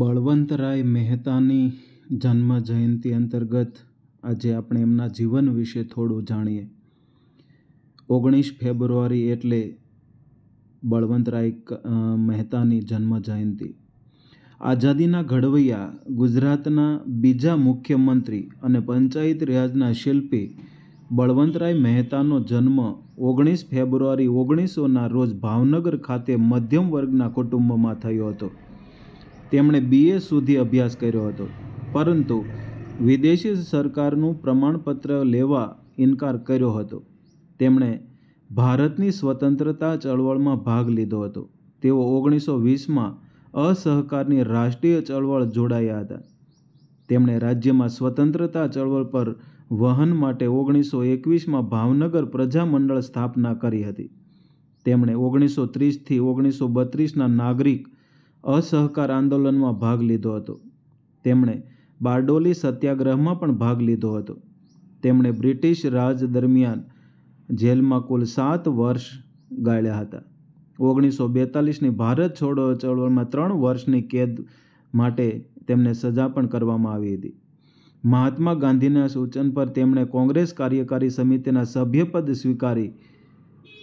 બળવંતરાય મહેતાની જન્મ જયંતિ અંતર્ગત આજે આપણે એમના જીવન વિશે થોડું જાણીએ ઓગણીસ ફેબ્રુઆરી એટલે બળવંતરાય મહેતાની જન્મ જયંતિ આઝાદીના ઘડવૈયા ગુજરાતના બીજા મુખ્યમંત્રી અને પંચાયત રાજના શિલ્પી બળવંતરાય મહેતાનો જન્મ ઓગણીસ ફેબ્રુઆરી ઓગણીસોના રોજ ભાવનગર ખાતે મધ્યમ વર્ગના કુટુંબમાં થયો હતો તેમણે બીએ સુધી અભ્યાસ કર્યો હતો પરંતુ વિદેશી સરકારનું પ્રમાણપત્ર લેવા ઇનકાર કર્યો હતો તેમણે ભારતની સ્વતંત્રતા ચળવળમાં ભાગ લીધો હતો તેઓ ઓગણીસો વીસમાં અસહકારની રાષ્ટ્રીય ચળવળ જોડાયા હતા તેમણે રાજ્યમાં સ્વતંત્રતા ચળવળ પર વહન માટે ઓગણીસો એકવીસમાં ભાવનગર પ્રજામંડળ સ્થાપના કરી હતી તેમણે ઓગણીસો ત્રીસથી ઓગણીસો બત્રીસના નાગરિક અસહકાર આંદોલનમાં ભાગ લીધો હતો તેમણે બારડોલી સત્યાગ્રહમાં પણ ભાગ લીધો હતો તેમણે બ્રિટિશ રાજ દરમિયાન જેલમાં કુલ સાત વર્ષ ગાળ્યા હતા ઓગણીસો બેતાલીસની ભારત છોડો ચળવળમાં ત્રણ વર્ષની કેદ માટે તેમને સજા પણ કરવામાં આવી હતી મહાત્મા ગાંધીના સૂચન પર તેમણે કોંગ્રેસ કાર્યકારી સમિતિના સભ્યપદ સ્વીકારી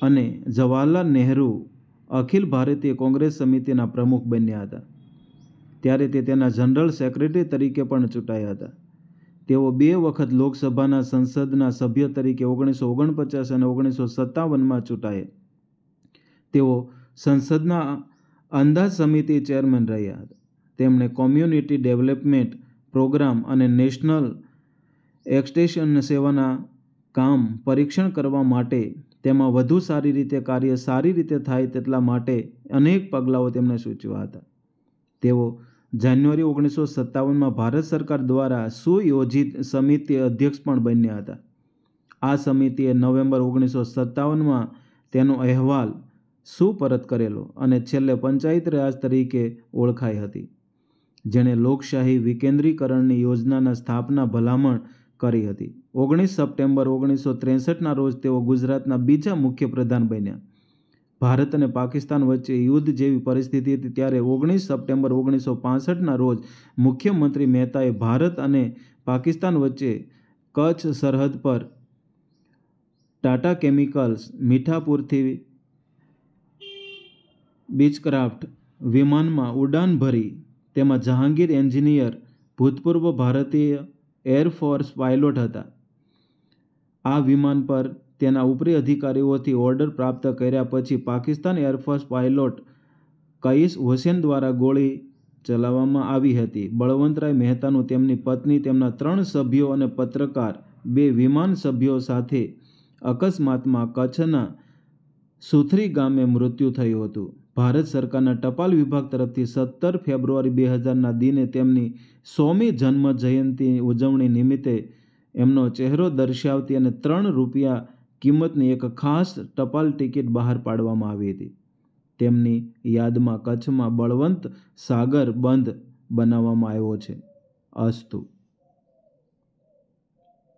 અને જવાહરલાલ નહેરુ અખિલ ભારતીય કોંગ્રેસ સમિતિના પ્રમુખ બન્યા હતા ત્યારે તે તેના જનરલ સેક્રેટરી તરીકે પણ ચૂંટાયા હતા તેઓ બે વખત લોકસભાના સંસદના સભ્ય તરીકે ઓગણીસો ઓગણપચાસ અને ઓગણીસો સત્તાવનમાં ચૂંટાયા તેઓ સંસદના અંદાજ સમિતિ ચેરમેન રહ્યા હતા તેમણે કોમ્યુનિટી ડેવલપમેન્ટ પ્રોગ્રામ અને નેશનલ એક્સટેશન સેવાના કામ પરીક્ષણ કરવા માટે તેમાં વધુ સારી રીતે કાર્ય સારી રીતે થાય તેટલા માટે અનેક પગલાઓ તેમણે સૂચવ્યા હતા તેઓ જાન્યુઆરી ઓગણીસો સત્તાવનમાં ભારત સરકાર દ્વારા સુયોજિત સમિતિ અધ્યક્ષ પણ બન્યા હતા આ સમિતિએ નવેમ્બર ઓગણીસો સત્તાવનમાં તેનો અહેવાલ સુપરત કરેલો અને છેલ્લે પંચાયત રાજ તરીકે ઓળખાઈ હતી જેણે લોકશાહી વિકેન્દ્રીકરણની યોજનાના સ્થાપના ભલામણ કરી હતી ઓગણીસ સપ્ટેમ્બર ઓગણીસો ત્રેસઠના રોજ તેઓ ગુજરાતના બીજા મુખ્ય પ્રધાન બન્યા ભારત અને પાકિસ્તાન વચ્ચે યુદ્ધ જેવી પરિસ્થિતિ હતી ત્યારે ઓગણીસ સપ્ટેમ્બર ઓગણીસો પાસઠના રોજ મુખ્યમંત્રી મહેતાએ ભારત અને પાકિસ્તાન વચ્ચે કચ્છ સરહદ પર ટાટા કેમિકલ્સ મીઠાપુરથી બીચક્રાફ્ટ વિમાનમાં ઉડાન ભરી તેમાં જહાંગીર એન્જિનિયર ભૂતપૂર્વ ભારતીય એરફોર્સ પાયલોટ હતા આ વિમાન પર તેના ઉપરી અધિકારીઓથી ઓર્ડર પ્રાપ્ત કર્યા પછી પાકિસ્તાન એરફોર્સ પાયલોટ કૈસ હુસેન દ્વારા ગોળી ચલાવવામાં આવી હતી બળવંતરાય મહેતાનું તેમની પત્ની તેમના ત્રણ સભ્યો અને પત્રકાર બે વિમાન સભ્યો સાથે અકસ્માતમાં કચ્છના સુથરી ગામે મૃત્યુ થયું હતું ભારત સરકારના ટપાલ વિભાગ તરફથી સત્તર ફેબ્રુઆરી બે હજારના દિને તેમની સોમી જન્મ જયંતિ ઉજવણી નિમિત્તે એમનો ચહેરો દર્શાવતી અને ત્રણ રૂપિયા કિંમતની એક ખાસ ટપાલ ટિકિટ બહાર પાડવામાં આવી હતી તેમની યાદમાં કચ્છમાં બળવંત સાગર બંધ બનાવવામાં આવ્યો છે અસ્તુ